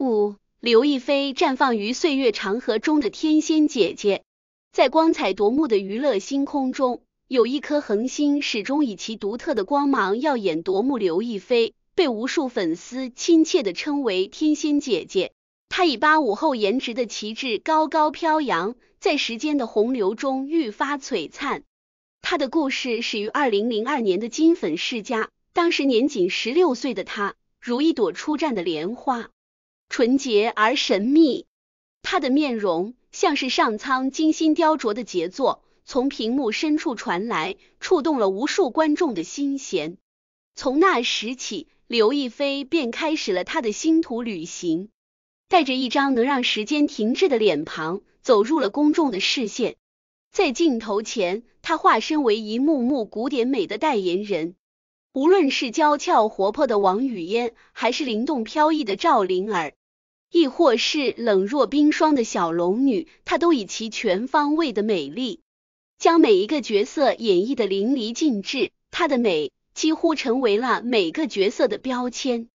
五刘亦菲绽放于岁月长河中的天仙姐姐，在光彩夺目的娱乐星空中，有一颗恒星始终以其独特的光芒耀眼夺目。刘亦菲被无数粉丝亲切地称为“天仙姐姐”，她以八五后颜值的旗帜高高飘扬，在时间的洪流中愈发璀璨。她的故事始于二零零二年的金粉世家，当时年仅十六岁的她，如一朵出战的莲花。纯洁而神秘，她的面容像是上苍精心雕琢的杰作，从屏幕深处传来，触动了无数观众的心弦。从那时起，刘亦菲便开始了她的星途旅行，带着一张能让时间停滞的脸庞，走入了公众的视线。在镜头前，她化身为一幕幕古典美的代言人，无论是娇俏活泼的王语嫣，还是灵动飘逸的赵灵儿。亦或是冷若冰霜的小龙女，她都以其全方位的美丽，将每一个角色演绎的淋漓尽致。她的美几乎成为了每个角色的标签。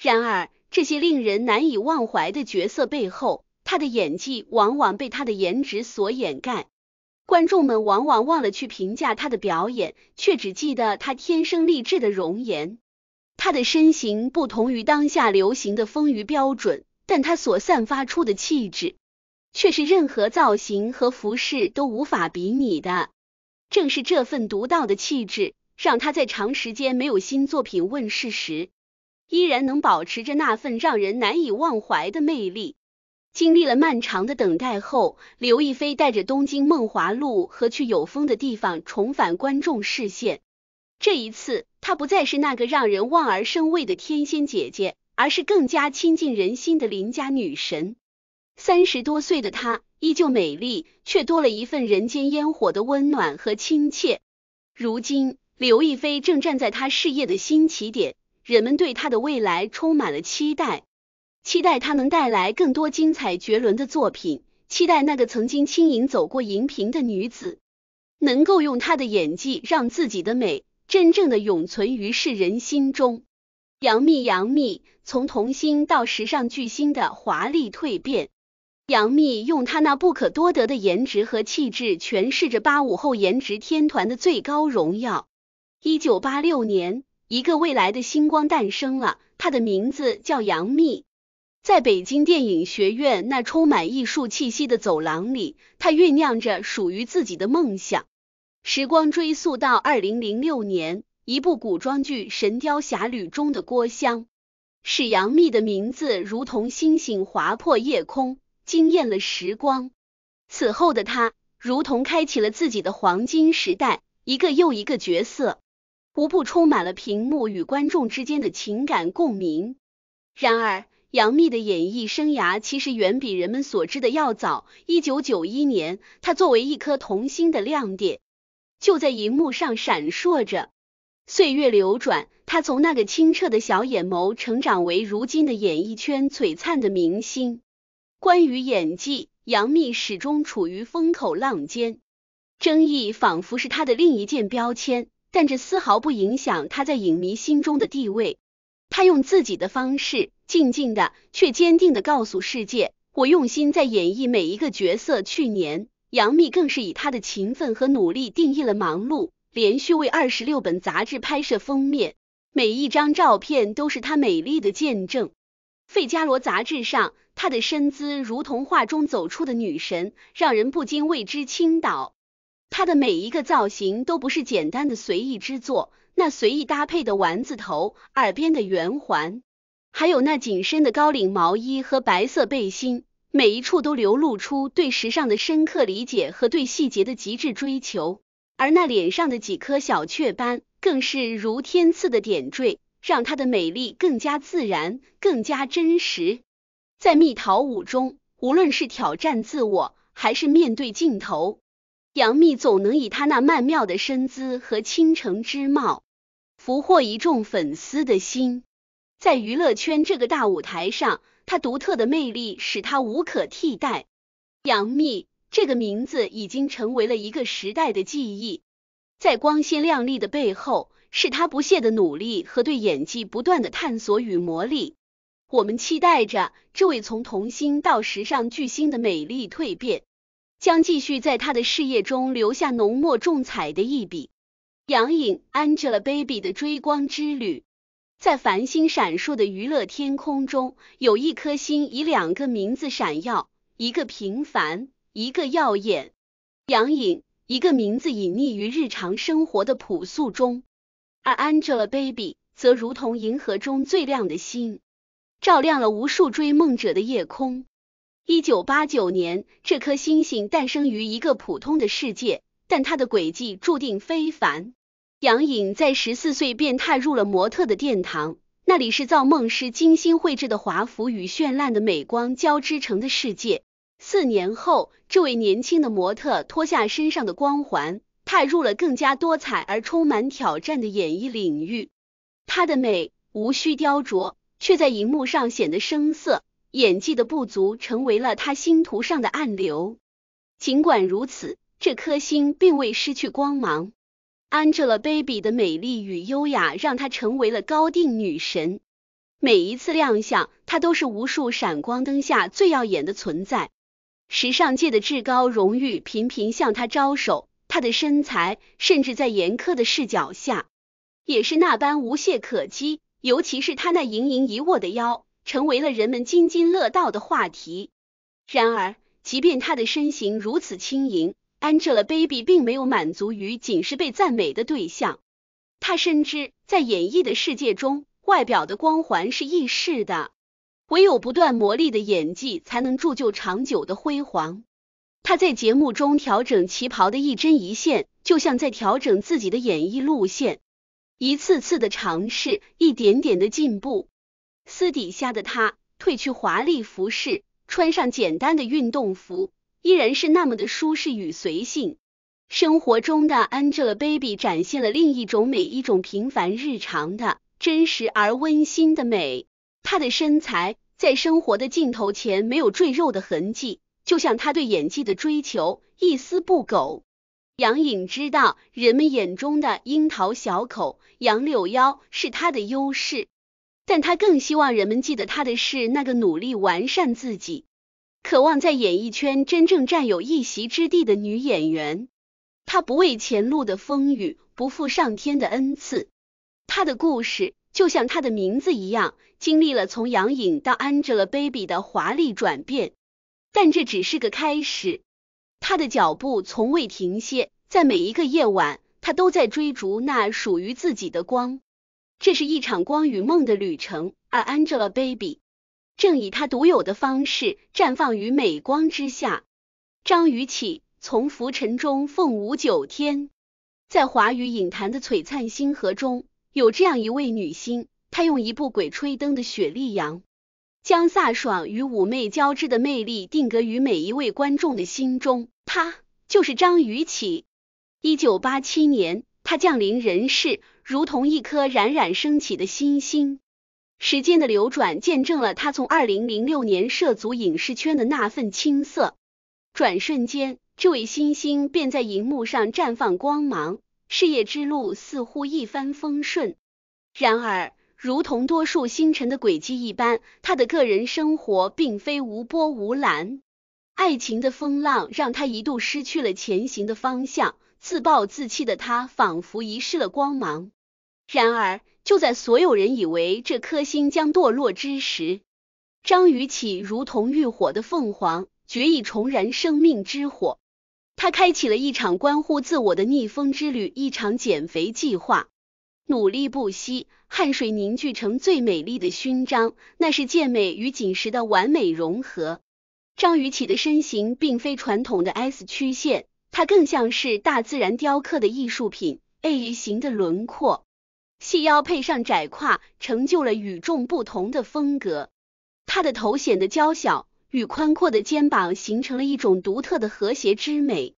然而，这些令人难以忘怀的角色背后，她的演技往往被她的颜值所掩盖。观众们往往忘了去评价她的表演，却只记得她天生丽质的容颜。她的身形不同于当下流行的丰腴标准。但他所散发出的气质，却是任何造型和服饰都无法比拟的。正是这份独到的气质，让他在长时间没有新作品问世时，依然能保持着那份让人难以忘怀的魅力。经历了漫长的等待后，刘亦菲带着《东京梦华录》和《去有风的地方》重返观众视线。这一次，她不再是那个让人望而生畏的天仙姐姐。而是更加亲近人心的邻家女神。三十多岁的她依旧美丽，却多了一份人间烟火的温暖和亲切。如今，刘亦菲正站在她事业的新起点，人们对她的未来充满了期待，期待她能带来更多精彩绝伦的作品，期待那个曾经轻盈走过荧屏的女子，能够用她的演技让自己的美真正的永存于世人心中。杨幂，杨幂从童星到时尚巨星的华丽蜕变。杨幂用她那不可多得的颜值和气质，诠释着八五后颜值天团的最高荣耀。一九八六年，一个未来的星光诞生了，她的名字叫杨幂。在北京电影学院那充满艺术气息的走廊里，她酝酿着属于自己的梦想。时光追溯到二零零六年。一部古装剧《神雕侠侣》中的郭襄，使杨幂的名字如同星星划破夜空，惊艳了时光。此后的她，如同开启了自己的黄金时代，一个又一个角色，无不充满了屏幕与观众之间的情感共鸣。然而，杨幂的演艺生涯其实远比人们所知的要早。一九九一年，她作为一颗童星的亮点，就在荧幕上闪烁着。岁月流转，她从那个清澈的小眼眸成长为如今的演艺圈璀璨的明星。关于演技，杨幂始终处于风口浪尖，争议仿佛是她的另一件标签，但这丝毫不影响她在影迷心中的地位。她用自己的方式，静静的却坚定的告诉世界：我用心在演绎每一个角色。去年，杨幂更是以她的勤奋和努力定义了忙碌。连续为二十六本杂志拍摄封面，每一张照片都是她美丽的见证。《费加罗》杂志上，她的身姿如同画中走出的女神，让人不禁为之倾倒。她的每一个造型都不是简单的随意之作，那随意搭配的丸子头、耳边的圆环，还有那紧身的高领毛衣和白色背心，每一处都流露出对时尚的深刻理解和对细节的极致追求。而那脸上的几颗小雀斑，更是如天赐的点缀，让她的美丽更加自然，更加真实。在蜜桃舞中，无论是挑战自我，还是面对镜头，杨幂总能以她那曼妙的身姿和倾城之貌，俘获一众粉丝的心。在娱乐圈这个大舞台上，她独特的魅力使她无可替代。杨幂。这个名字已经成为了一个时代的记忆。在光鲜亮丽的背后，是他不懈的努力和对演技不断的探索与磨砺。我们期待着这位从童星到时尚巨星的美丽蜕变，将继续在他的事业中留下浓墨重彩的一笔。杨颖、Angelababy 的追光之旅，在繁星闪烁的娱乐天空中，有一颗星以两个名字闪耀，一个平凡。一个耀眼，杨颖，一个名字隐匿于日常生活的朴素中，而 Angelababy 则如同银河中最亮的星，照亮了无数追梦者的夜空。一九八九年，这颗星星诞生于一个普通的世界，但它的轨迹注定非凡。杨颖在十四岁便踏入了模特的殿堂，那里是造梦师精心绘制的华服与绚烂的美光交织成的世界。四年后，这位年轻的模特脱下身上的光环，踏入了更加多彩而充满挑战的演艺领域。她的美无需雕琢，却在荧幕上显得生涩。演技的不足成为了她星途上的暗流。尽管如此，这颗星并未失去光芒。Angelababy 的美丽与优雅让她成为了高定女神。每一次亮相，她都是无数闪光灯下最耀眼的存在。时尚界的至高荣誉频频向他招手，他的身材甚至在严苛的视角下也是那般无懈可击，尤其是他那盈盈一握的腰，成为了人们津津乐道的话题。然而，即便他的身形如此轻盈，Angelababy 并没有满足于仅是被赞美的对象。他深知，在演艺的世界中，外表的光环是易逝的。唯有不断磨砺的演技，才能铸就长久的辉煌。他在节目中调整旗袍的一针一线，就像在调整自己的演艺路线，一次次的尝试，一点点的进步。私底下的他，褪去华丽服饰，穿上简单的运动服，依然是那么的舒适与随性。生活中的 Angelababy 展现了另一种美，一种平凡日常的真实而温馨的美。她的身材。在生活的镜头前没有赘肉的痕迹，就像他对演技的追求一丝不苟。杨颖知道人们眼中的樱桃小口、杨柳腰是她的优势，但她更希望人们记得她的是那个努力完善自己、渴望在演艺圈真正占有一席之地的女演员。她不畏前路的风雨，不负上天的恩赐。她的故事。就像她的名字一样，经历了从杨颖到 Angelababy 的华丽转变，但这只是个开始。她的脚步从未停歇，在每一个夜晚，她都在追逐那属于自己的光。这是一场光与梦的旅程，而 Angelababy 正以她独有的方式绽放于美光之下。张雨绮从浮尘中凤舞九天，在华语影坛的璀璨星河中。有这样一位女星，她用一部《鬼吹灯》的《雪莉杨》，将飒爽与妩媚交织的魅力定格于每一位观众的心中。她就是张雨绮。一九八七年，她降临人世，如同一颗冉冉升起的新星。时间的流转见证了她从二零零六年涉足影视圈的那份青涩，转瞬间，这位新星便在荧幕上绽放光芒。事业之路似乎一帆风顺，然而，如同多数星辰的轨迹一般，他的个人生活并非无波无澜。爱情的风浪让他一度失去了前行的方向，自暴自弃的他仿佛遗失了光芒。然而，就在所有人以为这颗星将堕落之时，张雨绮如同浴火的凤凰，决意重燃生命之火。他开启了一场关乎自我的逆风之旅，一场减肥计划，努力不息，汗水凝聚成最美丽的勋章，那是健美与紧实的完美融合。张雨绮的身形并非传统的 S 曲线，它更像是大自然雕刻的艺术品，A 型的轮廓，细腰配上窄胯，成就了与众不同的风格。她的头显得娇小。与宽阔的肩膀形成了一种独特的和谐之美。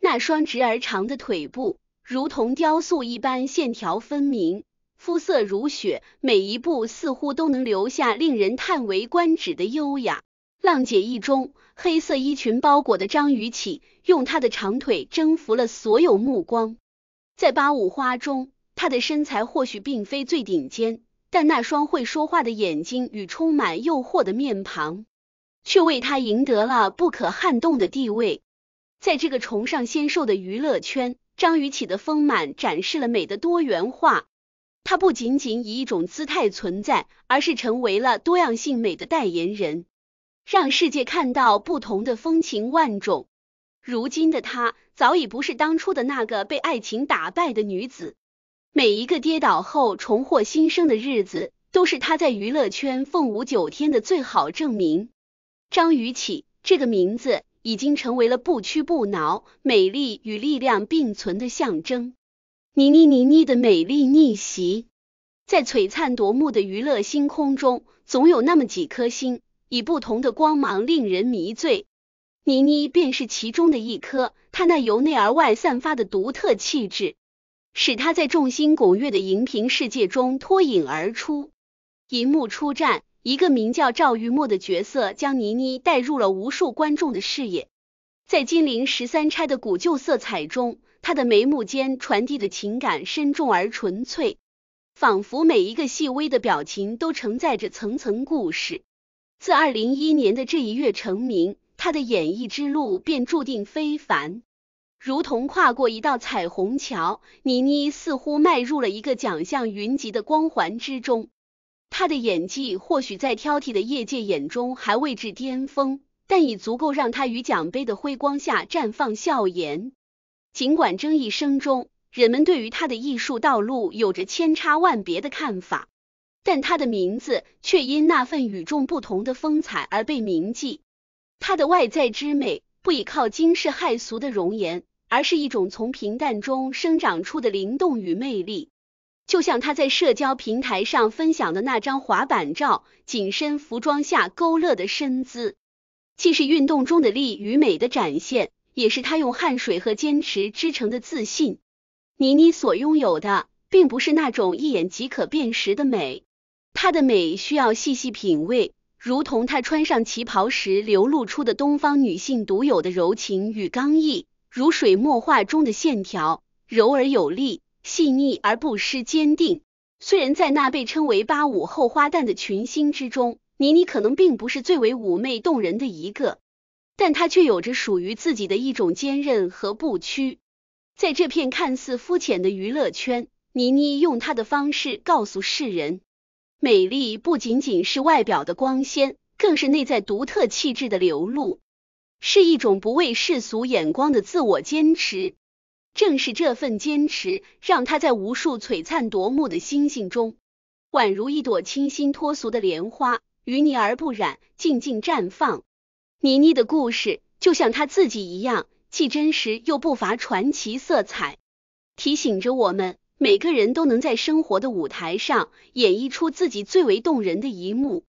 那双直而长的腿部如同雕塑一般，线条分明，肤色如雪，每一步似乎都能留下令人叹为观止的优雅。浪姐一中，黑色衣裙包裹的张雨绮用她的长腿征服了所有目光。在八五花中，她的身材或许并非最顶尖，但那双会说话的眼睛与充满诱惑的面庞。却为他赢得了不可撼动的地位。在这个崇尚纤瘦的娱乐圈，张雨绮的丰满展示了美的多元化。她不仅仅以一种姿态存在，而是成为了多样性美的代言人，让世界看到不同的风情万种。如今的她早已不是当初的那个被爱情打败的女子。每一个跌倒后重获新生的日子，都是她在娱乐圈凤舞九天的最好证明。张雨绮这个名字已经成为了不屈不挠、美丽与力量并存的象征。倪妮，倪妮的美丽逆袭，在璀璨夺目的娱乐星空中，总有那么几颗星，以不同的光芒令人迷醉。倪妮便是其中的一颗，她那由内而外散发的独特气质，使她在众星拱月的荧屏世界中脱颖而出。银幕出战。一个名叫赵玉墨的角色，将倪妮带入了无数观众的视野。在《金陵十三钗》的古旧色彩中，她的眉目间传递的情感深重而纯粹，仿佛每一个细微的表情都承载着层层故事。自二零一一年的这一月成名，她的演艺之路便注定非凡，如同跨过一道彩虹桥。倪妮似乎迈入了一个奖项云集的光环之中。他的演技或许在挑剔的业界眼中还未至巅峰，但已足够让他于奖杯的辉光下绽放笑颜。尽管争议声中，人们对于他的艺术道路有着千差万别的看法，但他的名字却因那份与众不同的风采而被铭记。他的外在之美不依靠惊世骇俗的容颜，而是一种从平淡中生长出的灵动与魅力。就像他在社交平台上分享的那张滑板照，紧身服装下勾勒的身姿，既是运动中的力与美的展现，也是他用汗水和坚持织成的自信。妮妮所拥有的，并不是那种一眼即可辨识的美，她的美需要细细品味，如同她穿上旗袍时流露出的东方女性独有的柔情与刚毅，如水墨画中的线条，柔而有力。细腻而不失坚定。虽然在那被称为“八五后花旦”的群星之中，倪妮可能并不是最为妩媚动人的一个，但她却有着属于自己的一种坚韧和不屈。在这片看似肤浅的娱乐圈，倪妮用她的方式告诉世人：美丽不仅仅是外表的光鲜，更是内在独特气质的流露，是一种不畏世俗眼光的自我坚持。正是这份坚持，让他在无数璀璨夺目的星星中，宛如一朵清新脱俗的莲花，淤泥而不染，静静绽放。倪妮的故事，就像他自己一样，既真实又不乏传奇色彩，提醒着我们，每个人都能在生活的舞台上，演绎出自己最为动人的一幕。